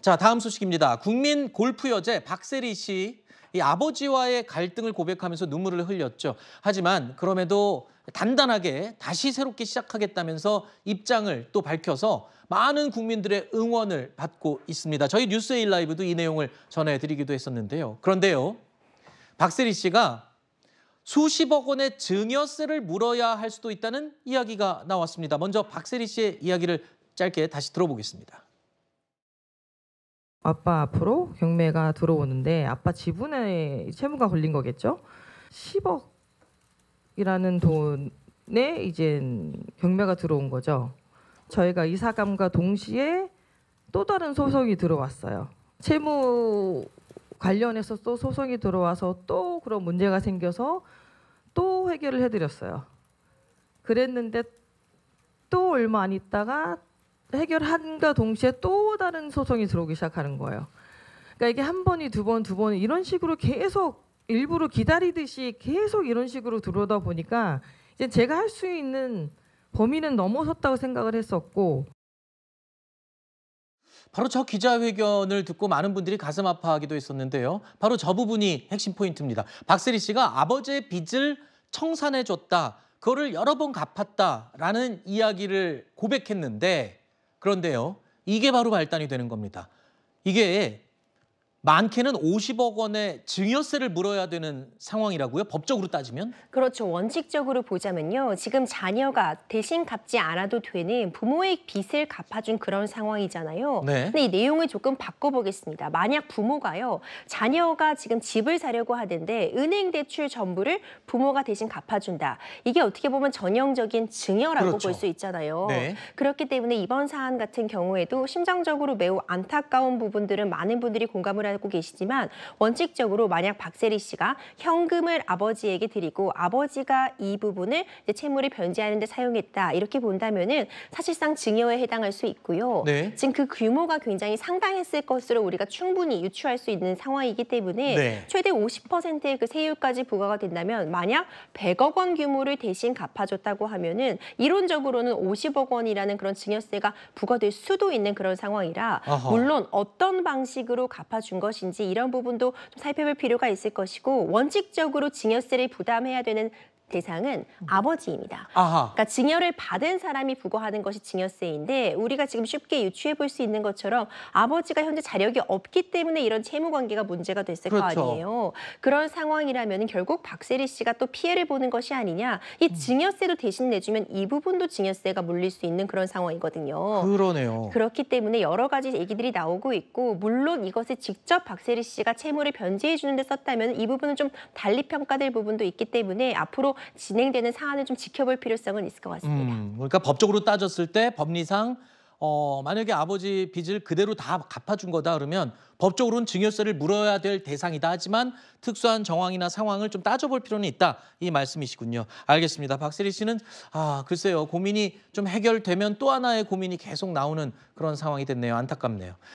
자, 다음 소식입니다. 국민 골프 여제 박세리 씨. 이 아버지와의 갈등을 고백하면서 눈물을 흘렸죠. 하지만 그럼에도 단단하게 다시 새롭게 시작하겠다면서 입장을 또 밝혀서 많은 국민들의 응원을 받고 있습니다. 저희 뉴스에 일라이브도 이 내용을 전해드리기도 했었는데요. 그런데요. 박세리 씨가 수십억 원의 증여세를 물어야 할 수도 있다는 이야기가 나왔습니다. 먼저 박세리 씨의 이야기를 짧게 다시 들어보겠습니다. 아빠 앞으로 경매가 들어오는데 아빠 지분에 채무가 걸린 거겠죠? 10억이라는 돈에 이제 경매가 들어온 거죠. 저희가 이사감과 동시에 또 다른 소송이 들어왔어요. 채무 관련해서 또 소송이 들어와서 또 그런 문제가 생겨서 또 해결을 해드렸어요. 그랬는데 또 얼마 안 있다가 해결한과 동시에 또 다른 소송이 들어오기 시작하는 거예요. 그러니까 이게 한 번이 두 번, 두 번 이런 식으로 계속 일부러 기다리듯이 계속 이런 식으로 들어오다 보니까 이제 제가 할 수 있는 범위는 넘어섰다고 생각을 했었고 바로 저 기자회견을 듣고 많은 분들이 가슴 아파하기도 했었는데요. 바로 저 부분이 핵심 포인트입니다. 박세리 씨가 아버지의 빚을 청산해줬다. 그거를 여러 번 갚았다라는 이야기를 고백했는데 그런데요, 이게 바로 발단이 되는 겁니다. 이게 많게는 50억 원의 증여세를 물어야 되는 상황이라고요? 법적으로 따지면? 그렇죠. 원칙적으로 보자면요. 지금 자녀가 대신 갚지 않아도 되는 부모의 빚을 갚아준 그런 상황이잖아요. 네. 근데 이 내용을 조금 바꿔보겠습니다. 만약 부모가요. 자녀가 지금 집을 사려고 하는데 은행 대출 전부를 부모가 대신 갚아준다. 이게 어떻게 보면 전형적인 증여라고 그렇죠. 볼수 있잖아요. 네. 그렇기 때문에 이번 사안 같은 경우에도 심정적으로 매우 안타까운 부분들은 많은 분들이 공감을 하고 계시지만 원칙적으로 만약 박세리 씨가 현금을 아버지에게 드리고 아버지가 이 부분을 이제 채무를 변제하는 데 사용했다 이렇게 본다면은 사실상 증여에 해당할 수 있고요. 네. 지금 그 규모가 굉장히 상당했을 것으로 우리가 충분히 유추할 수 있는 상황이기 때문에 네. 최대 50%의 그 세율까지 부과가 된다면 만약 100억 원 규모를 대신 갚아줬다고 하면은 이론적으로는 50억 원이라는 그런 증여세가 부과될 수도 있는 그런 상황이라 아하. 물론 어떤 방식으로 갚아준 것인지 이런 부분도 좀 살펴볼 필요가 있을 것이고 원칙적으로 증여세를 부담해야 되는 대상은 아버지입니다. 아하. 그러니까 증여를 받은 사람이 부과하는 것이 증여세인데 우리가 지금 쉽게 유추해 볼 수 있는 것처럼 아버지가 현재 자력이 없기 때문에 이런 채무 관계가 문제가 됐을 그렇죠. 거 아니에요. 그런 상황이라면 결국 박세리 씨가 또 피해를 보는 것이 아니냐. 이 음. 증여세도 대신 내주면 이 부분도 증여세가 물릴 수 있는 그런 상황이거든요. 그러네요. 그렇기 때문에 여러 가지 얘기들이 나오고 있고 물론 이것을 직접 박세리 씨가 채무를 변제해 주는 데 썼다면 이 부분은 좀 달리 평가될 부분도 있기 때문에 앞으로 진행되는 사안을 좀 지켜볼 필요성은 있을 것 같습니다. 음, 그러니까 법적으로 따졌을 때 법리상 어, 만약에 아버지 빚을 그대로 다 갚아준 거다 그러면 법적으로는 증여세를 물어야 될 대상이다 하지만 특수한 정황이나 상황을 좀 따져볼 필요는 있다 이 말씀이시군요. 알겠습니다. 박세리 씨는 아 글쎄요 고민이 좀 해결되면 또 하나의 고민이 계속 나오는 그런 상황이 됐네요. 안타깝네요.